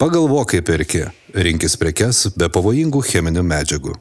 Pagalvok, kai perki. Rinkis prekes be pavojingų cheminių medžiagų.